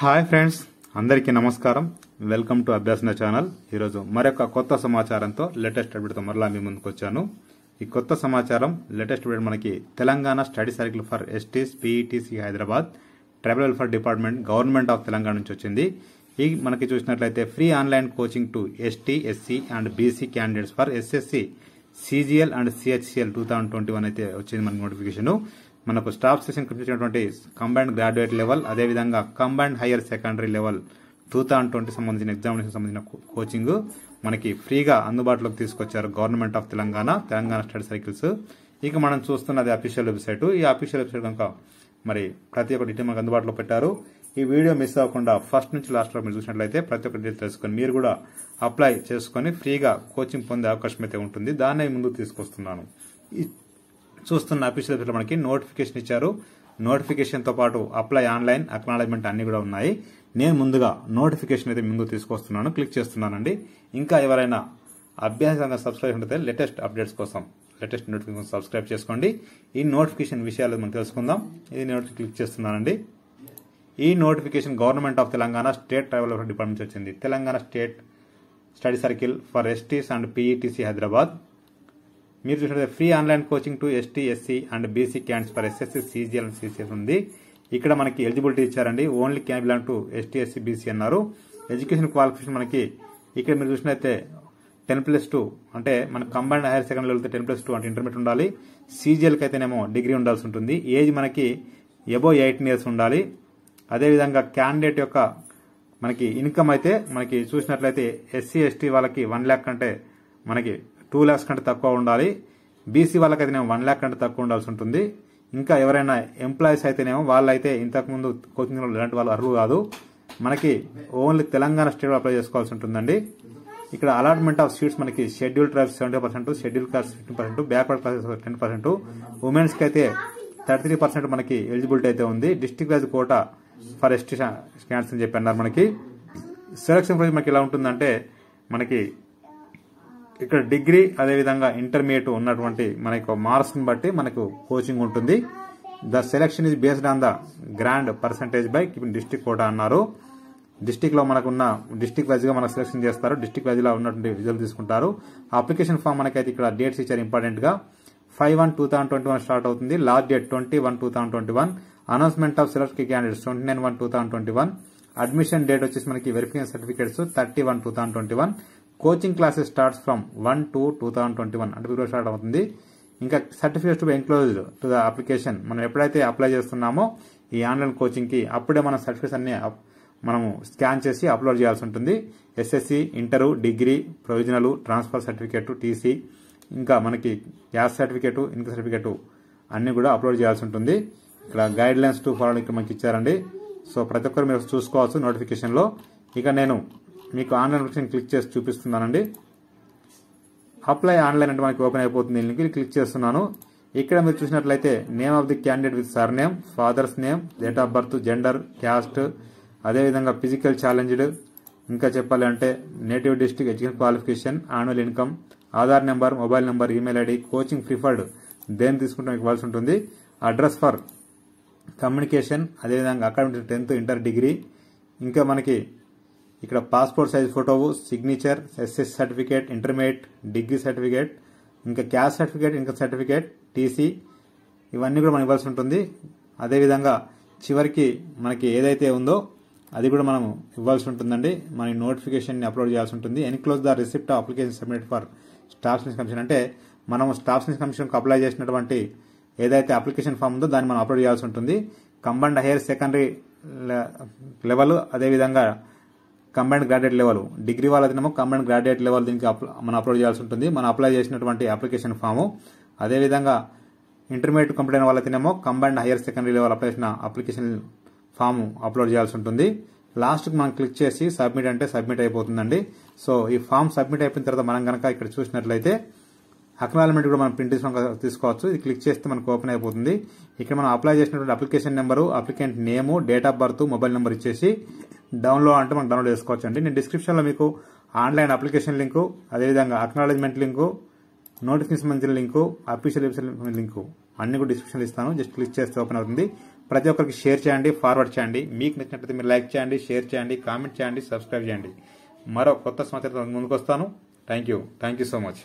hi friends అందరికీ నమస్కారం welcome to అభ్యాసన channel ఈరోజు మరొక కొత్త సమాచారంతో లేటెస్ట్ అప్డేట్తో మరలా మీ ముందుకు వచ్చాను ఈ కొత్త సమాచారం లేటెస్ట్ అప్డేట్ మనకి Telangana study circle for STs PETC Hyderabad tribal welfare department government of Telangana నుంచి వచ్చింది ఈ మనకి చూసినట్లయితే free online coaching to ST SC and BC candidates for SSC CGL and CHSL two thousand twenty one అయితే వచ్చింది మనకి నోటిఫికేషన్ మనకు స్టాఫ్ సెషన్ కనిపించినటువంటి కంబైండ్ గ్రాడ్యుయేట్ లెవెల్ అదేవిధంగా combined higher secondary level two thousand twenty సంబంధించిన ఎగ్జామినేషన్ సంబంధించిన coaching మనకి ఫ్రీగా అందుబాటులోకి తీసుకొచ్చారు government of Telangana Telangana state circles ఇక మనం చూస్తున్నది అఫీషియల్ వెబ్సైట్ ఈ అఫీషియల్ వెబ్సైట్ కనుక మరి ప్రతి ఒక్క డీటెయిల్ మనకు అందుబాటులో పెట్టారు ఈ వీడియో మిస్ అవ్వకుండా ఫస్ట్ నుంచి లాస్ట్ వరకు మీరు చూసినట్లయితే ప్రతి ఒక్క డీటెయిల్ తెలుసుకొని మీరు కూడా అప్లై చేసుకొని ఫ్రీగా కోచింగ్ పొందే అవకాశం అయితే ఉంటుంది దాన్నే ముందుకు తీసుకొస్తున్నాను చూస్తున్న అఫీషియల్ వెబ్సైట్ మనకి నోటిఫికేషన్ ఇచ్చారు నోటిఫికేషన్తో పాటు అప్లై ఆన్లైన్ అక్నాలజ్మెంట్ అన్ని కూడా ఉన్నాయి నేను ముందుగా నోటిఫికేషన్ అయితే ముందు తీసుకొస్తున్నాను క్లిక్ చేస్తున్నానండి ఇంకా ఎవరైనా అభ్యాసంగా సబ్స్క్రైబ్ ఉంటే లేటెస్ట్ అప్డేట్స్ కోసం లేటెస్ట్ నోటిఫికేషన్ సబ్స్క్రైబ్ చేసుకోండి ఈ నోటిఫికేషన్ విషయాలు మనం తెలుసుకుందాం ఇది నేను క్లిక్ చేస్తున్నానండి ఈ notification government of Telangana state tribal department వచ్చింది Telangana state study circle for STs and PETC Hyderabad మీరు చూసినట్టు free online coaching to ST SC and BC candidates for SSC CGL CCS ఉంది ఇక్కడ మనకి ఎలిజిబిలిటీ ఇచ్చారండి only can belong to ST SC BC అన్నారు education qualification మనకి ఇక్కడ మీరు చూసినట్లయితే టెన్ ప్లస్ టూ అంటే మన కంబైన్డ్ హైయర్ సెకండరీ వెళ్తే టెన్ ప్లస్ టూ అంటే ఇంటర్మీడియట్ ఉండాలి సీజీఎల్కి అయితేనేమో డిగ్రీ ఉండాల్సి ఉంటుంది ఏజ్ మనకి ఎబో ఎయిటీన్ ఇయర్స్ ఉండాలి అదేవిధంగా క్యాండిడేట్ యొక్క మనకి ఇన్కమ్ అయితే మనకి చూసినట్లయితే ఎస్సీ ఎస్టీ వాళ్ళకి వన్ ల్యాక్ అంటే మనకి టూ ల్యాక్స్ కంటే తక్కువ ఉండాలి బీసీ వాళ్ళకైతేనేమో వన్ ల్యాక్ కంటే తక్కువ ఉండాల్సి ఉంటుంది ఇంకా ఎవరైనా ఎంప్లాయీస్ అయితేనేమో వాళ్ళైతే ఇంతకుముందు కోచింగ్ ఇలాంటి వాళ్ళు అర్హులు కాదు మనకి ఓన్లీ తెలంగాణ స్టేట్లో అప్లై చేసుకోవాల్సి ఉంటుందండి ఇక్కడ అలాట్మెంట్ ఆఫ్ సీట్స్ మనకి schedule tribes seventy percent schedule class fifteen percent backward classes ten percent ఉమెన్స్కి అయితే థర్టీ త్రీ పర్సెంట్ మనకి ఎలిజిబిలిటీ అయితే ఉంది district wise quota for ST స్కాన్స్ అని చెప్పి అన్నారు మనకి సెలక్షన్ ప్రైజ్ మనకి ఎలా ఉంటుందంటే మనకి ఇక్కడ డిగ్రీ అదేవిధంగా ఇంటర్మీడియట్ ఉన్నటువంటి మనకు మార్క్స్ని బట్టి మనకు కోచింగ్ ఉంటుంది the selection is based on the grand percentage by district quota అన్నారు డిస్టిక్లో మనకున్న డిస్టిక్ వైజ్గా మనకు సెలెక్షన్ చేస్తారు డిస్టిక్ వైజ్లో ఉన్నటువంటి రిజల్ట్ తీసుకుంటారు అప్లికేషన్ ఫామ్ మనకైతే ఇక్కడ డేట్స్ ఇచ్చారు ఇంపార్టెంట్గా five one two thousand twenty one start అవుతుంది last date twenty one two thousand twenty one announcement of select candidates twenty nine one two thousand twenty one admission date వచ్చేసి మనకి verification certificates thirty one two thousand twenty one coaching classes starts from one to two thousand twenty one అంటే ఫిబ్రవరి start అవుతుంది ఇంకా certificate to enclosed to the application మనం ఎప్పుడైతే apply చేస్తున్నామో ఈ ఆన్లైన్ కోచింగ్కి అప్పుడే మన సర్టిఫికేట్స్ అన్ని మనము స్కాన్ చేసి అప్లోడ్ చేయాల్సి ఉంటుంది SSC inter degree provisional transfer certificate TC ఇంకా మనకి గ్యాస్ సర్టిఫికేట్ ఇన్కమ్ సర్టిఫికేట్ అన్నీ కూడా అప్లోడ్ చేయాల్సి ఉంటుంది ఇక్కడ గైడ్ లైన్స్ టు ఫాలో ఇక్కడ మనకి ఇచ్చారండి సో ప్రతి ఒక్కరు మీరు చూసుకోవచ్చు నోటిఫికేషన్లో ఇక నేను మీకు ఆన్లైన్ ఆప్షన్ క్లిక్ చేసి చూపిస్తున్నానండి అప్లై ఆన్లైన్ అంటే మనకి ఓపెన్ అయిపోతుంది దీనికి క్లిక్ చేస్తున్నాను ఇక్కడ మీరు చూసినట్లయితే name of the candidate with surname father's name date of birth gender caste అదేవిధంగా ఫిజికల్ ఛాలెంజ్డ్ ఇంకా చెప్పాలంటే native district education qualification annual income Aadhaar number mobile number email ID coaching preferred దేని తీసుకుంటే మీకు ఇవ్వాల్సి ఉంటుంది అడ్రస్ ఫర్ కమ్యూనికేషన్ అదేవిధంగా academic tenth inter degree ఇంకా మనకి ఇక్కడ passport size photo signature SS certificate intermediate degree certificate ఇంకా క్యాస్ట్ సర్టిఫికేట్ ఇంకా సర్టిఫికేట్ టీసీ ఇవన్నీ కూడా మనం ఇవ్వాల్సి ఉంటుంది అదేవిధంగా చివరికి మనకి ఏదైతే ఉందో అది కూడా మనం ఇవ్వాల్సి ఉంటుందండి మన నోటిఫికేషన్ని అప్లోడ్ చేయాల్సి ఉంటుంది enclose the receipt application submit for staff సెన్స్ కమిషన్ అంటే మనం స్టాఫ్ సెన్స్ కమిషన్కి అప్లై చేసినటువంటి ఏదైతే అప్లికేషన్ ఫామ్ ఉందో దాన్ని మనం అప్లోడ్ చేయాల్సి ఉంటుంది కంబైన్డ్ హైయర్ సెకండరీ లెవెల్ అదేవిధంగా కంబైన్డ్ గ్రాడ్యుయేట్ లెవెల్ డిగ్రీ వాళ్ళదినేమో కంబైండ్ గ్రాడ్యుయేట్ లెవెల్ దీనికి మనం అప్లోడ్ చేయాల్సి ఉంటుంది మనం అప్లై చేసినటువంటి అప్లికేషన్ ఫాము అదేవిధంగా ఇంటర్మీడియట్ కంప్లీట్ అయిన వాళ్ళతినేమో combined higher secondary level apply చేసిన అప్లికేషన్ ఫాము అప్లోడ్ చేయాల్సి ఉంటుంది లాస్ట్కి మనం క్లిక్ చేసి సబ్మిట్ అంటే సబ్మిట్ అయిపోతుందండి సో ఈ ఫామ్ సబ్మిట్ అయిపోయిన తర్వాత మనం కనుక ఇక్కడ చూసినట్లయితే అక్నాలమెంట్ కూడా మనం ప్రింట్ తీసుకొని తీసుకోవచ్చు ఇది క్లిక్ చేస్తే మనకు ఓపెన్ అయిపోతుంది ఇక్కడ మనం అప్లై చేసినటువంటి application number applicant name date of birth mobile number ఇచ్చేసి డౌన్లోడ్ అంటే మనం డౌన్లోడ్ చేసుకోవచ్చు అండి నేను డిస్క్రిప్షన్లో మీకు ఆన్లైన్ అప్లికేషన్ లింకు అదేవిధంగా అక్నాలజ్మెంట్ లింకు నోటిఫికేషన్ సంబంధించిన లింకు అఫీషియల్ వెబ్సైట్ లింకు అన్ని కూడా డిస్క్రిప్షన్ ఇస్తాను జస్ట్ క్లిక్ చేస్తే ఓపెన్ అవుతుంది ప్రతి ఒక్కరికి షేర్ చేయండి ఫార్వర్డ్ చేయండి మీకు నచ్చినట్లయితే మీరు లైక్ చేయండి షేర్ చేయండి కామెంట్ చేయండి సబ్స్క్రైబ్ చేయండి మరో కొత్త సంవత్సరం ముందుకు వస్తాను thank you thank you so much